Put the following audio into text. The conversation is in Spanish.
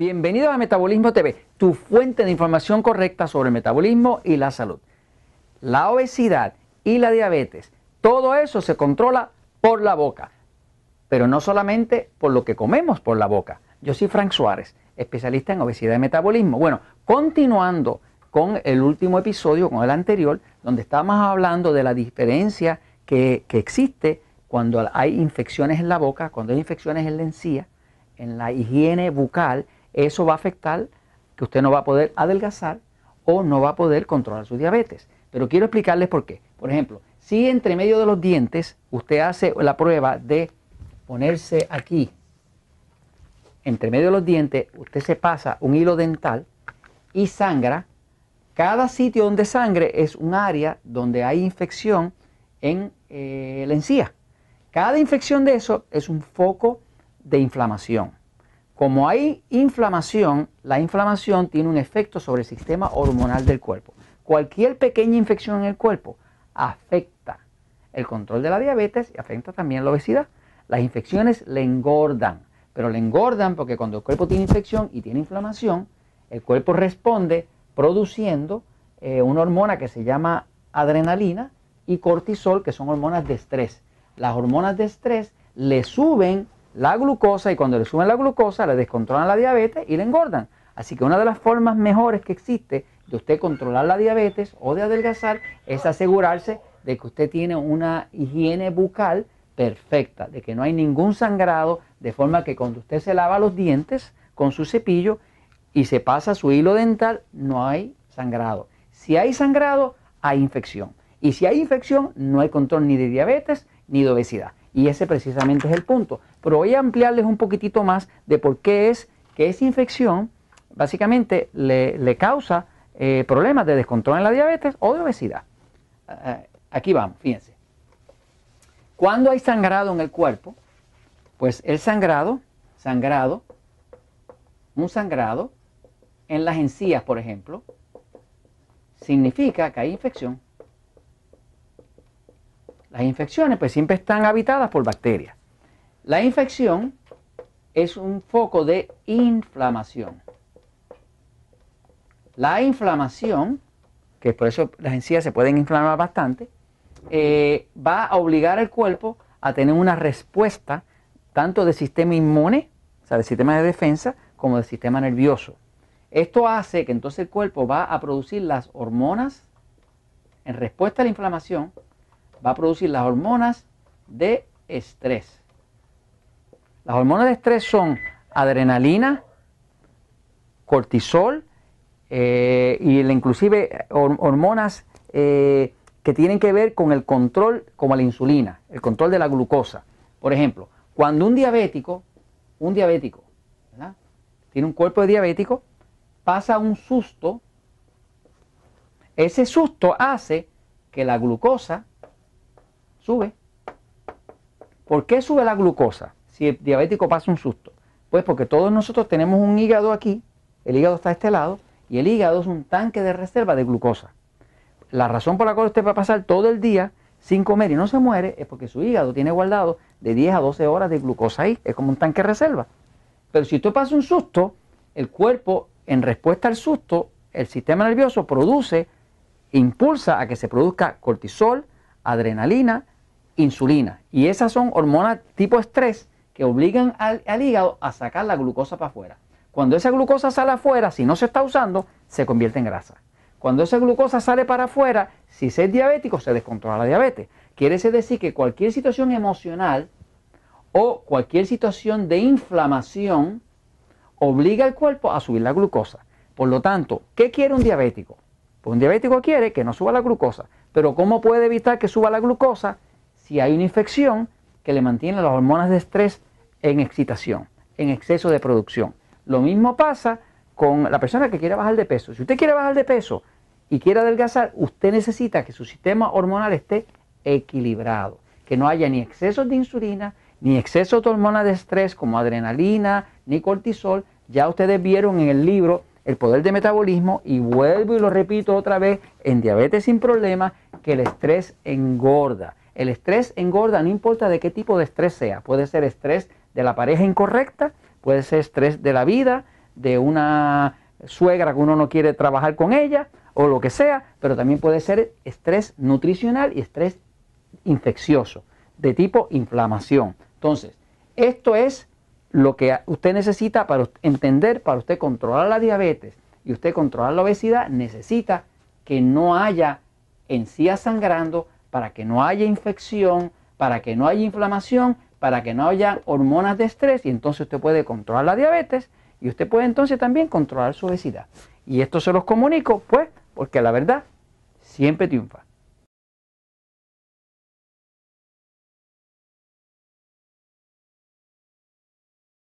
Bienvenido a Metabolismo TV, tu fuente de información correcta sobre el metabolismo y la salud. La obesidad y la diabetes, todo eso se controla por la boca, pero no solamente por lo que comemos por la boca. Yo soy Frank Suárez, especialista en obesidad y metabolismo. Bueno, continuando con el último episodio, con el anterior, donde estábamos hablando de la diferencia que, que existe cuando hay infecciones en la boca, cuando hay infecciones en la encía, en la higiene bucal eso va a afectar que usted no va a poder adelgazar o no va a poder controlar su diabetes. Pero quiero explicarles por qué. Por ejemplo, si entre medio de los dientes usted hace la prueba de ponerse aquí, entre medio de los dientes, usted se pasa un hilo dental y sangra. Cada sitio donde sangre es un área donde hay infección en eh, la encía. Cada infección de eso es un foco de inflamación. Como hay inflamación, la inflamación tiene un efecto sobre el sistema hormonal del cuerpo. Cualquier pequeña infección en el cuerpo afecta el control de la diabetes y afecta también la obesidad. Las infecciones le engordan, pero le engordan porque cuando el cuerpo tiene infección y tiene inflamación, el cuerpo responde produciendo eh, una hormona que se llama adrenalina y cortisol, que son hormonas de estrés. Las hormonas de estrés le suben la glucosa y cuando le suben la glucosa le descontrolan la diabetes y le engordan. Así que una de las formas mejores que existe de usted controlar la diabetes o de adelgazar es asegurarse de que usted tiene una higiene bucal perfecta, de que no hay ningún sangrado, de forma que cuando usted se lava los dientes con su cepillo y se pasa su hilo dental, no hay sangrado. Si hay sangrado, hay infección. Y si hay infección, no hay control ni de diabetes ni de obesidad. Y ese precisamente es el punto. Pero voy a ampliarles un poquitito más de por qué es que esa infección básicamente le, causa eh, problemas de descontrol en la diabetes o de obesidad. Eh, eh, aquí vamos, fíjense. Cuando hay sangrado en el cuerpo, pues el sangrado, sangrado, un sangrado en las encías, por ejemplo, significa que hay infección. Las infecciones pues siempre están habitadas por bacterias. La infección es un foco de inflamación. La inflamación, que por eso las encías se pueden inflamar bastante, eh, va a obligar al cuerpo a tener una respuesta tanto del sistema inmune, o sea, del sistema de defensa, como del sistema nervioso. Esto hace que entonces el cuerpo va a producir las hormonas en respuesta a la inflamación va a producir las hormonas de estrés. Las hormonas de estrés son adrenalina, cortisol eh, y inclusive hormonas eh, que tienen que ver con el control, como la insulina, el control de la glucosa. Por ejemplo, cuando un diabético, un diabético, tiene un cuerpo de diabético, pasa un susto, ese susto hace que la glucosa Sube. ¿Por qué sube la glucosa si el diabético pasa un susto? Pues porque todos nosotros tenemos un hígado aquí, el hígado está a este lado, y el hígado es un tanque de reserva de glucosa. La razón por la cual usted va a pasar todo el día sin comer y no se muere es porque su hígado tiene guardado de 10 a 12 horas de glucosa ahí, es como un tanque de reserva. Pero si usted pasa un susto, el cuerpo, en respuesta al susto, el sistema nervioso produce, impulsa a que se produzca cortisol, adrenalina, insulina. Y esas son hormonas tipo estrés que obligan al, hígado a sacar la glucosa para afuera. Cuando esa glucosa sale afuera, si no se está usando, se convierte en grasa. Cuando esa glucosa sale para afuera, si se es diabético, se descontrola la diabetes. Quiere decir que cualquier situación emocional o cualquier situación de inflamación obliga al cuerpo a subir la glucosa. Por lo tanto, ¿qué quiere un diabético? Pues un diabético quiere que no suba la glucosa, pero ¿cómo puede evitar que suba la glucosa si hay una infección que le mantiene las hormonas de estrés en excitación, en exceso de producción? Lo mismo pasa con la persona que quiere bajar de peso. Si usted quiere bajar de peso y quiere adelgazar, usted necesita que su sistema hormonal esté equilibrado, que no haya ni excesos de insulina, ni excesos de hormonas de estrés como adrenalina, ni cortisol. Ya ustedes vieron en el libro el poder de metabolismo y vuelvo y lo repito otra vez en diabetes sin problema que el estrés engorda. El estrés engorda no importa de qué tipo de estrés sea, puede ser estrés de la pareja incorrecta, puede ser estrés de la vida, de una suegra que uno no quiere trabajar con ella o lo que sea, pero también puede ser estrés nutricional y estrés infeccioso, de tipo inflamación. Entonces, esto es lo que usted necesita para entender, para usted controlar la diabetes y usted controlar la obesidad, necesita que no haya encías sangrando, para que no haya infección, para que no haya inflamación, para que no haya hormonas de estrés y entonces usted puede controlar la diabetes y usted puede entonces también controlar su obesidad. Y esto se los comunico, pues, porque la verdad siempre triunfa.